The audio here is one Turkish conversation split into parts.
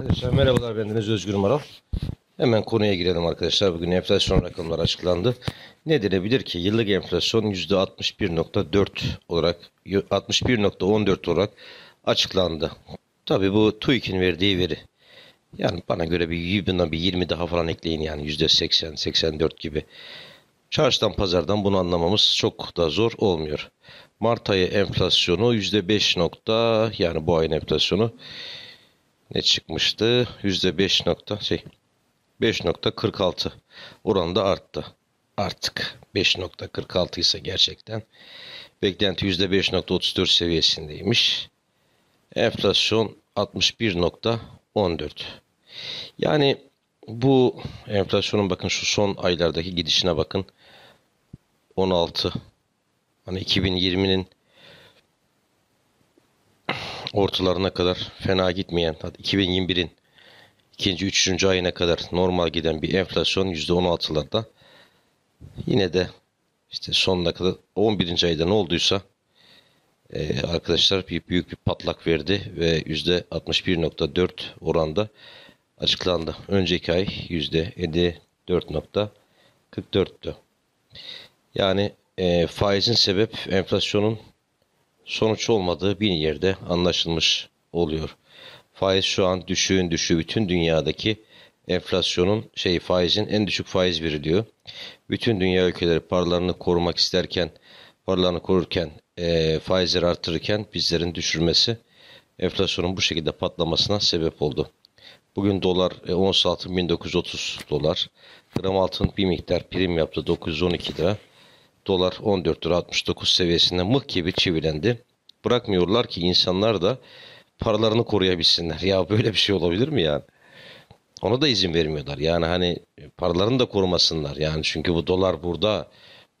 Arkadaşlar merhabalar bendeniz Özgür Maral. Hemen konuya girelim arkadaşlar. Bugün enflasyon rakamları açıklandı. Ne denebilir ki? Yıllık enflasyon %61.4 olarak 61.14 olarak açıklandı. Tabi bu TÜİK'in verdiği veri. Yani bana göre bir 20'den bir 20 daha falan ekleyin yani %80, 84 gibi. Çarşıdan pazardan bunu anlamamız çok da zor olmuyor. Mart ayı enflasyonu %5 yani bu ayın enflasyonu ne çıkmıştı? %5 nokta şey 5.46 oranda arttı. Artık 5.46 ise gerçekten beklenti %5.34 seviyesindeymiş. Enflasyon 61.14. Yani bu enflasyonun bakın şu son aylardaki gidişine bakın. 16 hani 2020'nin ortalarına kadar fena gitmeyen 2021'in ikinci, üçüncü ayına kadar normal giden bir enflasyon %16'larda yine de işte sonuna kadar 11. ayda ne olduysa e, arkadaşlar bir büyük bir patlak verdi ve %61.4 oranda açıklandı. Önceki ay %54.44'tü. Yani e, faizin sebep enflasyonun sonuç olmadığı bin yerde anlaşılmış oluyor. Faiz şu an düşüğün düşüğü bütün dünyadaki enflasyonun şey faizin en düşük faiz biri diyor. Bütün dünya ülkeleri paralarını korumak isterken paralarını korurken e, faizleri artırırken bizlerin düşürmesi enflasyonun bu şekilde patlamasına sebep oldu. Bugün dolar e, ons dolar. Gram altın bir miktar prim yaptı 912 lira dolar 14 lira 69 seviyesinde mıh gibi çivilendi. Bırakmıyorlar ki insanlar da paralarını koruyabilsinler. Ya böyle bir şey olabilir mi yani? Ona da izin vermiyorlar. Yani hani paralarını da korumasınlar. Yani çünkü bu dolar burada.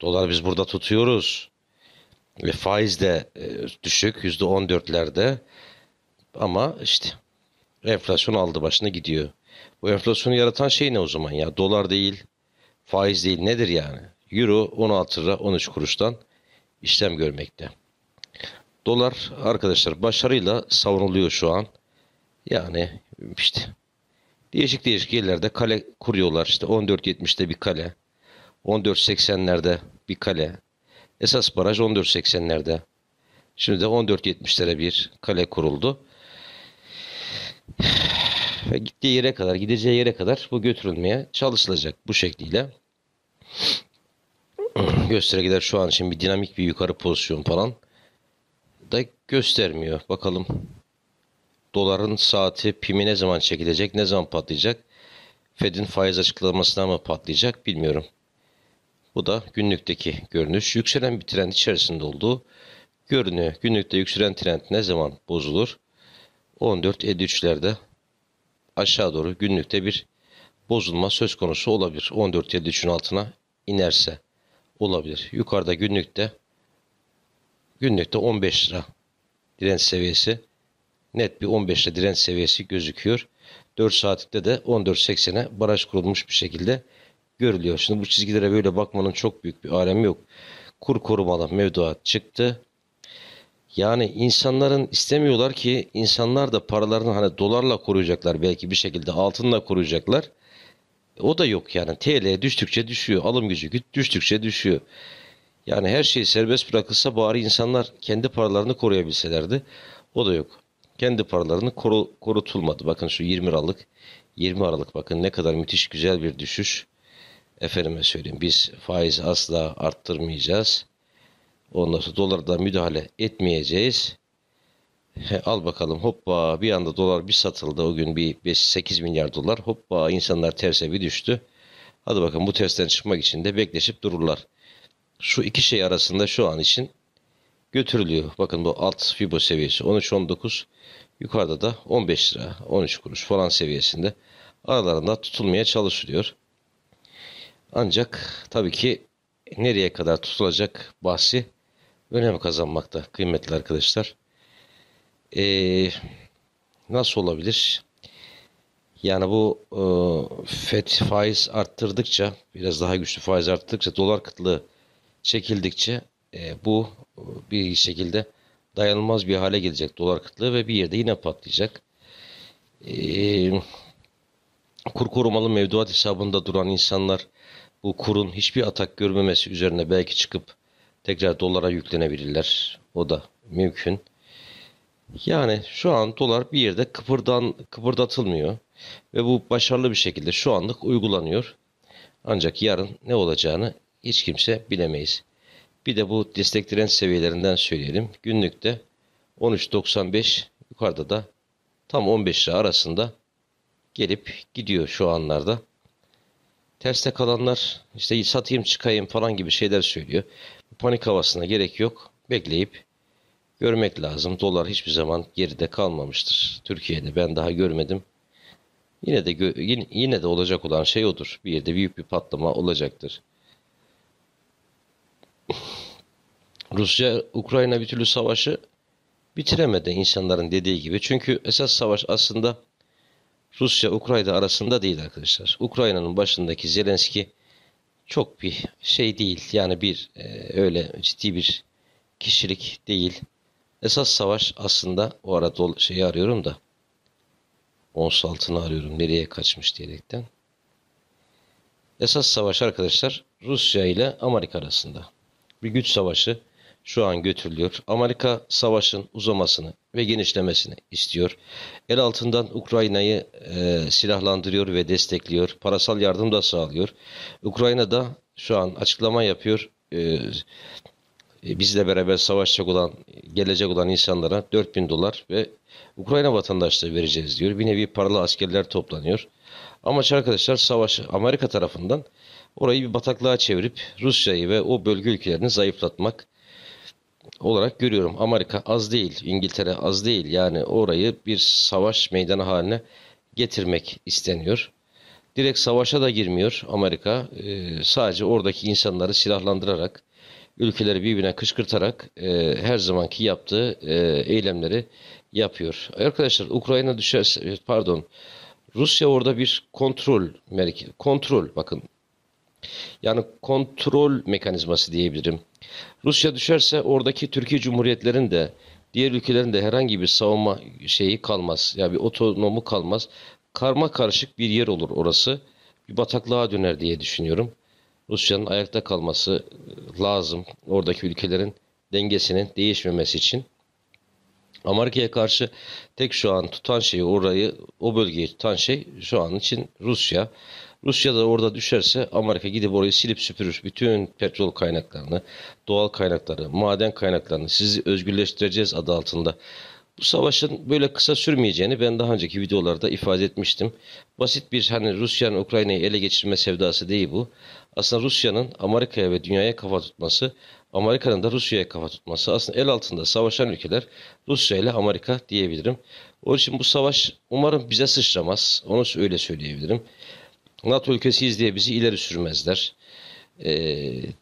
Dolar biz burada tutuyoruz. Ve faiz de e, düşük yüzde %14'lerde. Ama işte enflasyon aldı başına gidiyor. Bu enflasyonu yaratan şey ne o zaman ya? Dolar değil, faiz değil nedir yani? Euro 16 lira 13 kuruştan işlem görmekte. Dolar arkadaşlar başarıyla savunuluyor şu an. Yani işte değişik değişik yerlerde kale kuruyorlar. İşte 1470'de bir kale, 14.80'lerde bir kale. Esas baraj 14.80'lerde. Şimdi de 14.70'lere bir kale kuruldu. Ve gittiği yere kadar, gideceği yere kadar bu götürülmeye çalışılacak bu şekliyle. göstergeler şu an için bir dinamik bir yukarı pozisyon falan da göstermiyor. Bakalım doların saati pimi ne zaman çekilecek, ne zaman patlayacak? Fed'in faiz açıklamasına mı patlayacak bilmiyorum. Bu da günlükteki görünüş. Yükselen bir trend içerisinde olduğu görünüyor. Günlükte yükselen trend ne zaman bozulur? 14.53'lerde aşağı doğru günlükte bir bozulma söz konusu olabilir. 14.53'ün altına inerse olabilir. Yukarıda günlükte günlükte 15 lira direnç seviyesi net bir 15 lira direnç seviyesi gözüküyor. 4 saatlikte de 14.80'e baraj kurulmuş bir şekilde görülüyor. Şimdi bu çizgilere böyle bakmanın çok büyük bir alemi yok. Kur korumalı mevduat çıktı. Yani insanların istemiyorlar ki insanlar da paralarını hani dolarla koruyacaklar belki bir şekilde altınla koruyacaklar. E, o da yok yani. TL düştükçe düşüyor. Alım gücü düştükçe düşüyor. Yani her şey serbest bırakılsa bari insanlar kendi paralarını koruyabilselerdi. O da yok. Kendi paralarını koru, korutulmadı. Bakın şu 20 Aralık 20 Aralık bakın ne kadar müthiş güzel bir düşüş. Efendime söyleyeyim biz faiz asla arttırmayacağız. Ondan sonra da müdahale etmeyeceğiz. He, al bakalım hoppa bir anda dolar bir satıldı o gün bir 5-8 milyar dolar hoppa insanlar terse bir düştü. Hadi bakalım bu tersten çıkmak için de bekleşip dururlar. Şu iki şey arasında şu an için götürülüyor. Bakın bu alt fibo seviyesi 13-19 yukarıda da 15 lira 13 kuruş falan seviyesinde aralarında tutulmaya çalışılıyor. Ancak tabii ki nereye kadar tutulacak bahsi önem kazanmakta kıymetli arkadaşlar e, nasıl olabilir? Yani bu e, FED faiz arttırdıkça, biraz daha güçlü faiz arttırdıkça, dolar kıtlığı çekildikçe e, bu bir şekilde dayanılmaz bir hale gelecek dolar kıtlığı ve bir yerde yine patlayacak. E, kur korumalı mevduat hesabında duran insanlar bu kurun hiçbir atak görmemesi üzerine belki çıkıp tekrar dolara yüklenebilirler. O da mümkün. Yani şu an dolar bir yerde kıpırdan, kıpırdatılmıyor ve bu başarılı bir şekilde şu anlık uygulanıyor. Ancak yarın ne olacağını hiç kimse bilemeyiz. Bir de bu destek direnç seviyelerinden söyleyelim. Günlükte 13.95 yukarıda da tam 15 lira arasında gelip gidiyor şu anlarda. Terste kalanlar işte satayım çıkayım falan gibi şeyler söylüyor. Panik havasına gerek yok. Bekleyip görmek lazım. Dolar hiçbir zaman geride kalmamıştır. Türkiye'de ben daha görmedim. Yine de yine de olacak olan şey odur. Bir yerde büyük bir patlama olacaktır. Rusya Ukrayna bir türlü savaşı bitiremedi insanların dediği gibi. Çünkü esas savaş aslında Rusya Ukrayna arasında değil arkadaşlar. Ukrayna'nın başındaki Zelenski çok bir şey değil. Yani bir e, öyle ciddi bir kişilik değil. Esas savaş aslında o ara dol şeyi arıyorum da. Ons altını arıyorum nereye kaçmış diyerekten. Esas savaş arkadaşlar Rusya ile Amerika arasında. Bir güç savaşı şu an götürülüyor. Amerika savaşın uzamasını ve genişlemesini istiyor. El altından Ukrayna'yı e, silahlandırıyor ve destekliyor. Parasal yardım da sağlıyor. Ukrayna da şu an açıklama yapıyor. E, e, bizle beraber savaşacak olan, gelecek olan insanlara 4000 dolar ve Ukrayna vatandaşlığı vereceğiz diyor. Bir nevi paralı askerler toplanıyor. Amaç arkadaşlar savaş Amerika tarafından orayı bir bataklığa çevirip Rusya'yı ve o bölge ülkelerini zayıflatmak olarak görüyorum. Amerika az değil, İngiltere az değil. Yani orayı bir savaş meydanı haline getirmek isteniyor. Direkt savaşa da girmiyor Amerika. Ee, sadece oradaki insanları silahlandırarak ülkeleri birbirine kışkırtarak e, her zamanki yaptığı e, eylemleri yapıyor. Arkadaşlar Ukrayna düşerse e, pardon Rusya orada bir kontrol kontrol bakın yani kontrol mekanizması diyebilirim. Rusya düşerse oradaki Türkiye Cumhuriyetlerin de diğer ülkelerin de herhangi bir savunma şeyi kalmaz. Yani bir otonomu kalmaz. Karma karışık bir yer olur orası. Bir bataklığa döner diye düşünüyorum. Rusya'nın ayakta kalması e, lazım. Oradaki ülkelerin dengesinin değişmemesi için. Amerika'ya karşı tek şu an tutan şey orayı, o bölgeyi tutan şey şu an için Rusya. Rusya da orada düşerse Amerika gidip orayı silip süpürür. Bütün petrol kaynaklarını, doğal kaynakları, maden kaynaklarını sizi özgürleştireceğiz adı altında. Bu savaşın böyle kısa sürmeyeceğini ben daha önceki videolarda ifade etmiştim. Basit bir hani Rusya'nın Ukrayna'yı ele geçirme sevdası değil bu. Aslında Rusya'nın Amerika'ya ve dünyaya kafa tutması, Amerika'nın da Rusya'ya kafa tutması. Aslında el altında savaşan ülkeler Rusya ile Amerika diyebilirim. Onun için bu savaş umarım bize sıçramaz. Onu öyle söyleyebilirim. NATO ülkesiyiz diye bizi ileri sürmezler e,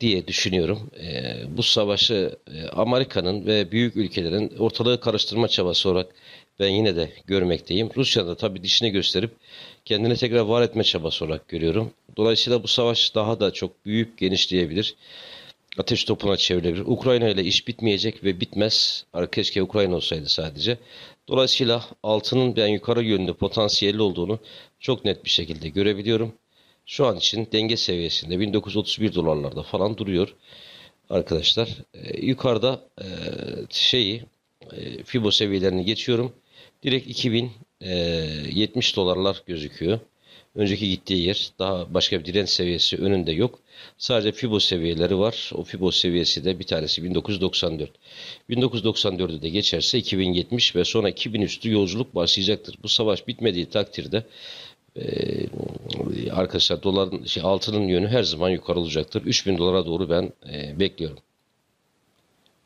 diye düşünüyorum. E, bu savaşı e, Amerika'nın ve büyük ülkelerin ortalığı karıştırma çabası olarak ben yine de görmekteyim. Rusya'da tabii dişini gösterip kendini tekrar var etme çabası olarak görüyorum. Dolayısıyla bu savaş daha da çok büyüyüp genişleyebilir. Ateş topuna çevrilebilir. Ukrayna ile iş bitmeyecek ve bitmez. Keşke Ukrayna olsaydı sadece. Dolayısıyla altının ben yukarı yönlü potansiyelli olduğunu çok net bir şekilde görebiliyorum. Şu an için denge seviyesinde 1931 dolarlarda falan duruyor arkadaşlar. E, yukarıda e, şeyi e, Fibo seviyelerini geçiyorum. Direkt 2070 e, dolarlar gözüküyor. Önceki gittiği yer daha başka bir direnç seviyesi önünde yok. Sadece Fibo seviyeleri var. O Fibo seviyesi de bir tanesi 1994. 1994'ü de geçerse 2070 ve sonra 2000 üstü yolculuk başlayacaktır. Bu savaş bitmediği takdirde e, arkadaşlar doların şey, altının yönü her zaman yukarı olacaktır. 3000 dolara doğru ben e, bekliyorum.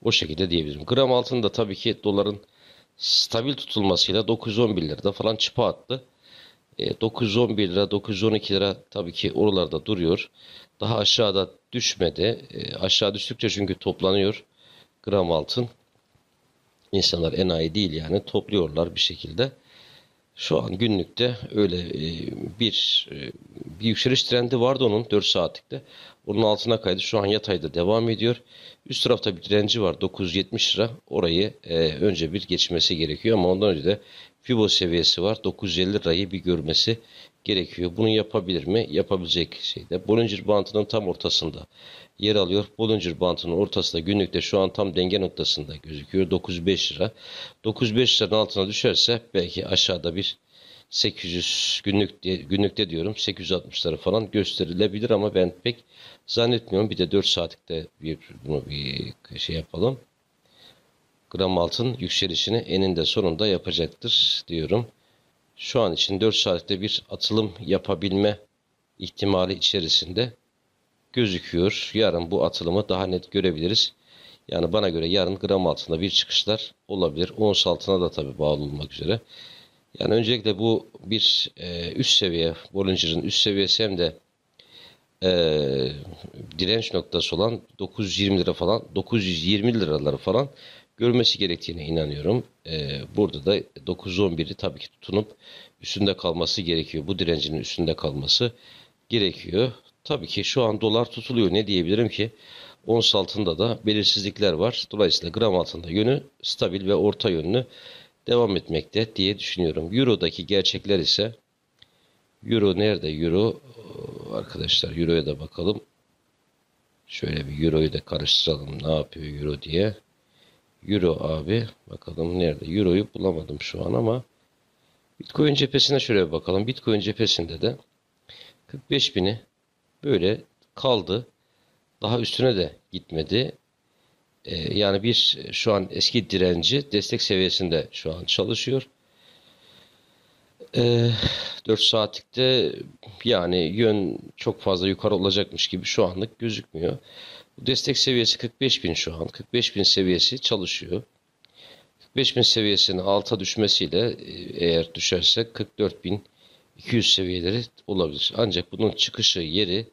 O şekilde diyebilirim. Gram altında tabii ki doların stabil tutulmasıyla 911 lirada falan çıpa attı. E, 911 lira, 912 lira tabii ki oralarda duruyor. Daha aşağıda düşmedi. E, aşağı düştükçe çünkü toplanıyor gram altın. İnsanlar enayi değil yani topluyorlar bir şekilde. Şu an günlükte öyle e, bir e, bir yükseliş trendi vardı onun 4 saatlikte. Onun altına kaydı. Şu an yatayda devam ediyor. Üst tarafta bir direnci var 970 lira. Orayı e, önce bir geçmesi gerekiyor ama ondan önce de Fibo seviyesi var. 950 lirayı bir görmesi gerekiyor. Bunu yapabilir mi? Yapabilecek şeyde. Bollinger bandının tam ortasında yer alıyor. Bollinger bandının ortasında günlükte şu an tam denge noktasında gözüküyor. 905 lira. 905 liranın altına düşerse belki aşağıda bir 800 günlük diye, günlükte diyorum 860'ları falan gösterilebilir ama ben pek zannetmiyorum. Bir de 4 saatlikte bir bunu bir şey yapalım gram altın yükselişini eninde sonunda yapacaktır diyorum. Şu an için 4 saatte bir atılım yapabilme ihtimali içerisinde gözüküyor. Yarın bu atılımı daha net görebiliriz. Yani bana göre yarın gram altında bir çıkışlar olabilir. Ons altına da tabii bağlı olmak üzere. Yani öncelikle bu bir e, üst seviye, Bollinger'ın üst seviyesi hem de e, direnç noktası olan 920 lira falan, 920 liraları falan görülmesi gerektiğine inanıyorum. Ee, burada da 9-11'i tabii ki tutunup üstünde kalması gerekiyor. Bu direncinin üstünde kalması gerekiyor. Tabii ki şu an dolar tutuluyor. Ne diyebilirim ki? Ons altında da belirsizlikler var. Dolayısıyla gram altında yönü stabil ve orta yönlü devam etmekte diye düşünüyorum. Euro'daki gerçekler ise Euro nerede? Euro ıı, arkadaşlar Euro'ya da bakalım. Şöyle bir Euro'yu da karıştıralım. Ne yapıyor Euro diye. Euro abi. Bakalım nerede? Euro'yu bulamadım şu an ama Bitcoin cephesine şöyle bakalım. Bitcoin cephesinde de 45 bini böyle kaldı. Daha üstüne de gitmedi. Ee, yani bir şu an eski direnci destek seviyesinde şu an çalışıyor. Ee, 4 saatlikte yani yön çok fazla yukarı olacakmış gibi şu anlık gözükmüyor. Bu Destek seviyesi 45 bin şu an. 45 bin seviyesi çalışıyor. 45 bin seviyesinin alta düşmesiyle e, eğer düşerse 44 bin 200 seviyeleri olabilir. Ancak bunun çıkışı yeri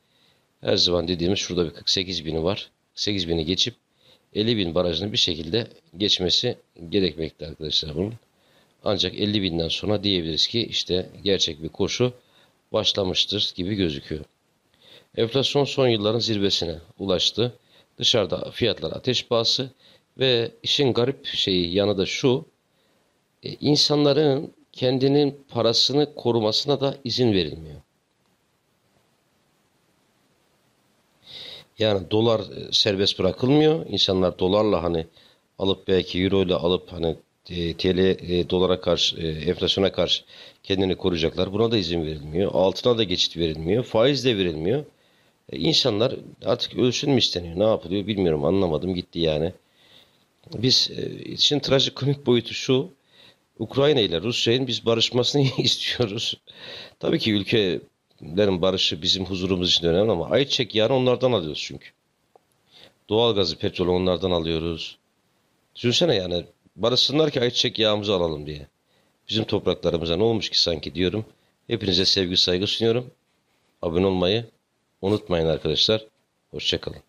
her zaman dediğimiz şurada bir 48 bin'i var. 8 bin'i geçip 50 bin barajını bir şekilde geçmesi gerekmekte arkadaşlar bunun. Ancak 50 binden sonra diyebiliriz ki işte gerçek bir koşu başlamıştır gibi gözüküyor. Enflasyon son yılların zirvesine ulaştı. Dışarıda fiyatlar ateş pahası ve işin garip şeyi yanı da şu. E, insanların kendinin parasını korumasına da izin verilmiyor. Yani dolar e, serbest bırakılmıyor. İnsanlar dolarla hani alıp belki euro ile alıp hani e, TL e, dolara karşı e, enflasyona karşı kendini koruyacaklar. Buna da izin verilmiyor. Altına da geçit verilmiyor. Faiz de verilmiyor. E, insanlar artık ölsün mü isteniyor? Ne yapılıyor bilmiyorum anlamadım gitti yani. Biz e, için trajik komik boyutu şu. Ukrayna ile Rusya'nın biz barışmasını istiyoruz. Tabii ki ülkelerin barışı bizim huzurumuz için önemli ama ayçiçek yağını onlardan alıyoruz çünkü. Doğalgazı, petrolü onlardan alıyoruz. Düşünsene yani barışsınlar ki ayçiçek yağımızı alalım diye. Bizim topraklarımıza ne olmuş ki sanki diyorum. Hepinize sevgi saygı sunuyorum. Abone olmayı, unutmayın arkadaşlar. Hoşçakalın.